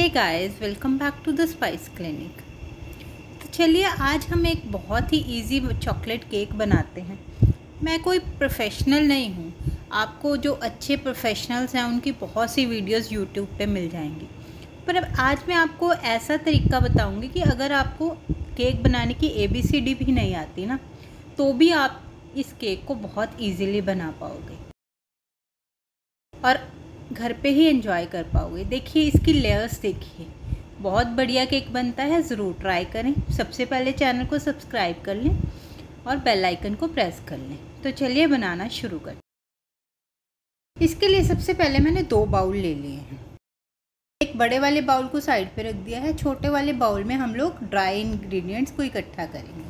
hey guys welcome back to the spice clinic तो चलिए आज हम एक बहुत ही इजी चॉकलेट केक बनाते हैं मैं कोई प्रोफेशनल नहीं हूँ आपको जो अच्छे प्रोफेशनल्स हैं उनकी बहुत सी वीडियोस यूट्यूब पे मिल जाएंगी पर अब आज मैं आपको ऐसा तरीका बताऊँगी कि अगर आपको केक बनाने की ए बी सी डी भी नहीं आती ना तो भी आप इस केक को बहुत ईजीली बना पाओगे और घर पे ही इंजॉय कर पाओगे देखिए इसकी लेयर्स देखिए बहुत बढ़िया केक बनता है ज़रूर ट्राई करें सबसे पहले चैनल को सब्सक्राइब कर लें और बेल आइकन को प्रेस कर लें तो चलिए बनाना शुरू करें इसके लिए सबसे पहले मैंने दो बाउल ले लिए हैं एक बड़े वाले बाउल को साइड पर रख दिया है छोटे वाले बाउल में हम लोग ड्राई इन्ग्रीडियंट्स को इकट्ठा करेंगे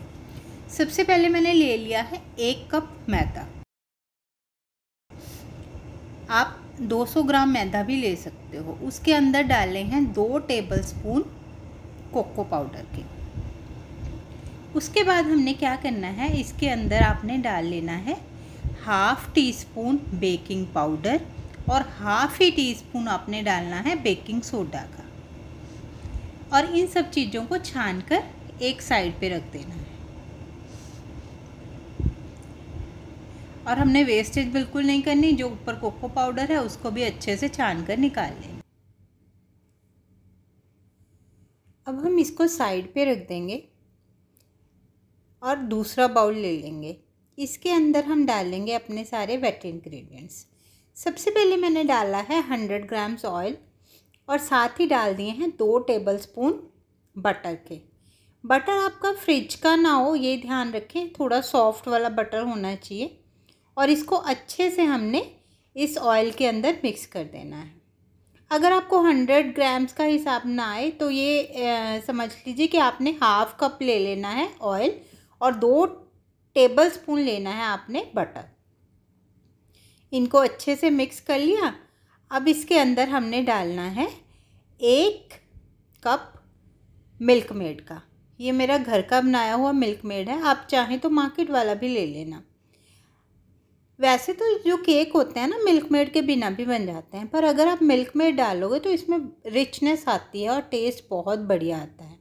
सबसे पहले मैंने ले लिया है एक कप मैदा आप 200 ग्राम मैदा भी ले सकते हो उसके अंदर डालने हैं दो टेबल स्पून कोको पाउडर के उसके बाद हमने क्या करना है इसके अंदर आपने डाल लेना है half teaspoon baking powder और हाफ ही टी स्पून आपने डालना है बेकिंग सोडा का और इन सब चीज़ों को छान कर एक साइड पे रख देना है और हमने वेस्टेज बिल्कुल नहीं करनी जो ऊपर कोको पाउडर है उसको भी अच्छे से छान कर निकाल लें अब हम इसको साइड पे रख देंगे और दूसरा बाउल ले लेंगे इसके अंदर हम डालेंगे अपने सारे वेट इंग्रेडिएंट्स सबसे पहले मैंने डाला है हंड्रेड ग्राम्स ऑयल और साथ ही डाल दिए हैं दो टेबल स्पून बटर के बटर आपका फ्रिज का ना हो ये ध्यान रखें थोड़ा सॉफ्ट वाला बटर होना चाहिए और इसको अच्छे से हमने इस ऑयल के अंदर मिक्स कर देना है अगर आपको हंड्रेड ग्राम्स का हिसाब ना आए तो ये आ, समझ लीजिए कि आपने हाफ कप ले लेना है ऑयल और दो टेबल स्पून लेना है आपने बटर इनको अच्छे से मिक्स कर लिया अब इसके अंदर हमने डालना है एक कप मिल्क मेड का ये मेरा घर का बनाया हुआ मिल्क मेड है आप चाहें तो मार्केट वाला भी ले लेना वैसे तो जो केक होते हैं ना मिल्क मेड के बिना भी बन जाते हैं पर अगर आप मिल्क मेड डालोगे तो इसमें रिचनेस आती है और टेस्ट बहुत बढ़िया आता है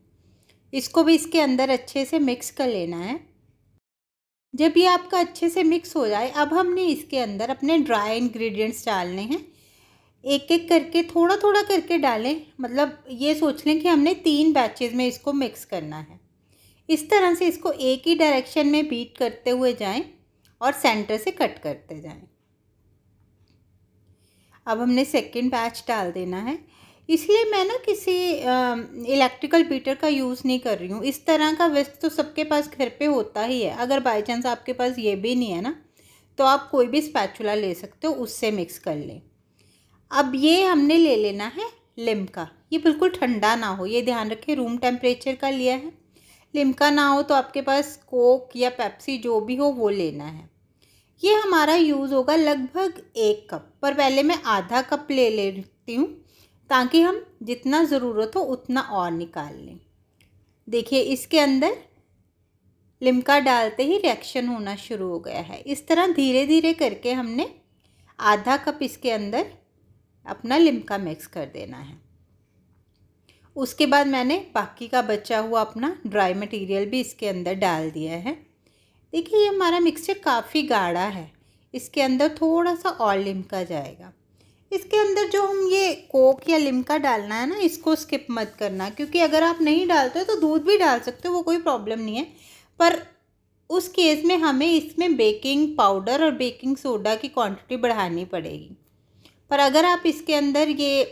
इसको भी इसके अंदर अच्छे से मिक्स कर लेना है जब ये आपका अच्छे से मिक्स हो जाए अब हमने इसके अंदर अपने ड्राई इंग्रेडिएंट्स डालने हैं एक एक करके थोड़ा थोड़ा करके डालें मतलब ये सोच लें कि हमने तीन बैचेज में इसको मिक्स करना है इस तरह से इसको एक ही डायरेक्शन में बीट करते हुए जाएं और सेंटर से कट करते जाएं अब हमने सेकेंड बैच डाल देना है इसलिए मैं ना किसी इलेक्ट्रिकल बीटर का यूज़ नहीं कर रही हूँ इस तरह का व्यस्त तो सबके पास घर पे होता ही है अगर बाई चांस आपके पास ये भी नहीं है ना तो आप कोई भी स्पैचुला ले सकते हो उससे मिक्स कर लें अब ये हमने ले लेना है लिमका ये बिल्कुल ठंडा ना हो ये ध्यान रखें रूम टेम्परेचर का लिया है लिमका ना हो तो आपके पास कोक या पेप्सी जो भी हो वो लेना है ये हमारा यूज़ होगा लगभग एक कप पर पहले मैं आधा कप ले लेती हूँ ताकि हम जितना ज़रूरत हो उतना और निकाल लें देखिए इसके अंदर लिमका डालते ही रिएक्शन होना शुरू हो गया है इस तरह धीरे धीरे करके हमने आधा कप इसके अंदर अपना लिमका मिक्स कर देना है उसके बाद मैंने बाकी का बचा हुआ अपना ड्राई मटेरियल भी इसके अंदर डाल दिया है देखिए ये हमारा मिक्सचर काफ़ी गाढ़ा है इसके अंदर थोड़ा सा और लिमका जाएगा इसके अंदर जो हम ये कोक या लिमका डालना है ना इसको स्किप मत करना क्योंकि अगर आप नहीं डालते हो तो दूध भी डाल सकते हो वो कोई प्रॉब्लम नहीं है पर उस केस में हमें इसमें बेकिंग पाउडर और बेकिंग सोडा की क्वांटिटी बढ़ानी पड़ेगी पर अगर आप इसके अंदर ये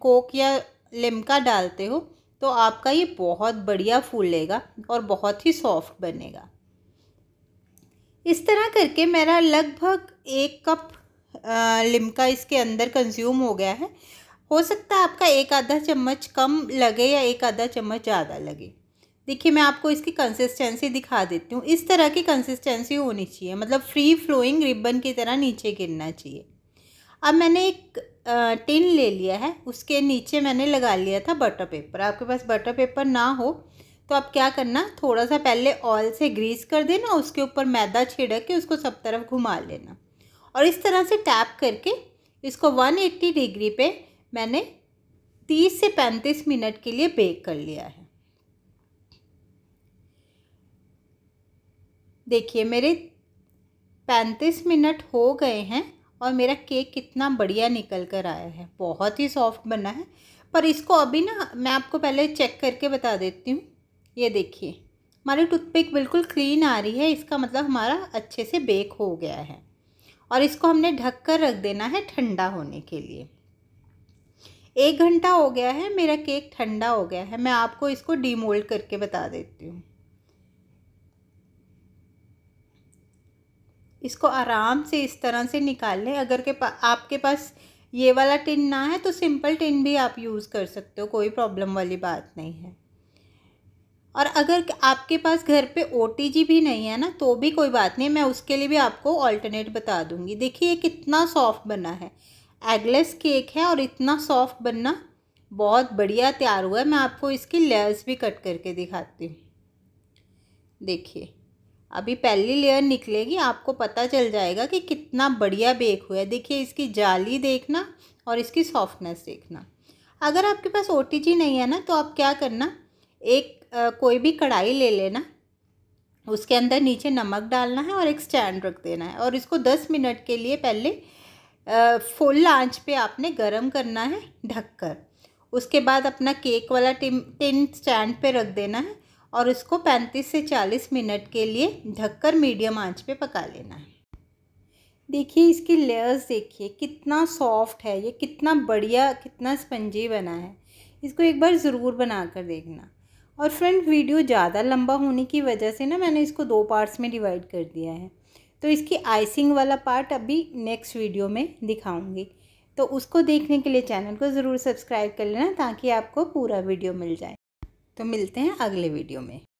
कोक या लिमका डालते हो तो आपका ये बहुत बढ़िया फूलेगा और बहुत ही सॉफ्ट बनेगा इस तरह करके मेरा लगभग एक कप लिमका इसके अंदर कंज्यूम हो गया है हो सकता है आपका एक आधा चम्मच कम लगे या एक आधा चम्मच ज़्यादा लगे देखिए मैं आपको इसकी कंसिस्टेंसी दिखा देती हूँ इस तरह की कंसिस्टेंसी होनी चाहिए मतलब फ्री फ्लोइंग रिबन की तरह नीचे गिरना चाहिए अब मैंने एक टिन ले लिया है उसके नीचे मैंने लगा लिया था बटर पेपर आपके पास बटर पेपर ना हो तो आप क्या करना थोड़ा सा पहले ऑयल से ग्रीस कर देना उसके ऊपर मैदा छिड़क के उसको सब तरफ घुमा लेना और इस तरह से टैप करके इसको 180 डिग्री पे मैंने 30 से 35 मिनट के लिए बेक कर लिया है देखिए मेरे 35 मिनट हो गए हैं और मेरा केक कितना बढ़िया निकल कर आया है बहुत ही सॉफ्ट बना है पर इसको अभी ना मैं आपको पहले चेक करके बता देती हूँ ये देखिए हमारी टूथपिक बिल्कुल क्लीन आ रही है इसका मतलब हमारा अच्छे से बेक हो गया है और इसको हमने ढक कर रख देना है ठंडा होने के लिए एक घंटा हो गया है मेरा केक ठंडा हो गया है मैं आपको इसको डीमोल्ड करके बता देती हूँ इसको आराम से इस तरह से निकाल लें अगर के पा, आपके पास ये वाला टिन ना है तो सिंपल टिन भी आप यूज़ कर सकते हो कोई प्रॉब्लम वाली बात नहीं है और अगर आपके पास घर पे ओ भी नहीं है ना तो भी कोई बात नहीं मैं उसके लिए भी आपको ऑल्टरनेट बता दूँगी देखिए ये कितना सॉफ्ट बना है एगलेस केक है और इतना सॉफ्ट बनना बहुत बढ़िया तैयार हुआ है मैं आपको इसकी लेयर्स भी कट करके दिखाती हूँ देखिए अभी पहली लेयर निकलेगी आपको पता चल जाएगा कि कितना बढ़िया बेक हुआ है देखिए इसकी जाली देखना और इसकी सॉफ्टनेस देखना अगर आपके पास ओ नहीं है ना तो आप क्या करना एक कोई भी कढ़ाई ले लेना उसके अंदर नीचे नमक डालना है और एक स्टैंड रख देना है और इसको दस मिनट के लिए पहले फुल आंच पे आपने गरम करना है ढककर उसके बाद अपना केक वाला टिन टिन स्टैंड पे रख देना है और उसको पैंतीस से चालीस मिनट के लिए ढककर मीडियम आंच पे पका लेना है देखिए इसकी लेयर्स देखिए कितना सॉफ्ट है ये कितना बढ़िया कितना स्पंजी बना है इसको एक बार ज़रूर बना कर देखना और फ्रेंड वीडियो ज़्यादा लंबा होने की वजह से ना मैंने इसको दो पार्ट्स में डिवाइड कर दिया है तो इसकी आइसिंग वाला पार्ट अभी नेक्स्ट वीडियो में दिखाऊंगी तो उसको देखने के लिए चैनल को ज़रूर सब्सक्राइब कर लेना ताकि आपको पूरा वीडियो मिल जाए तो मिलते हैं अगले वीडियो में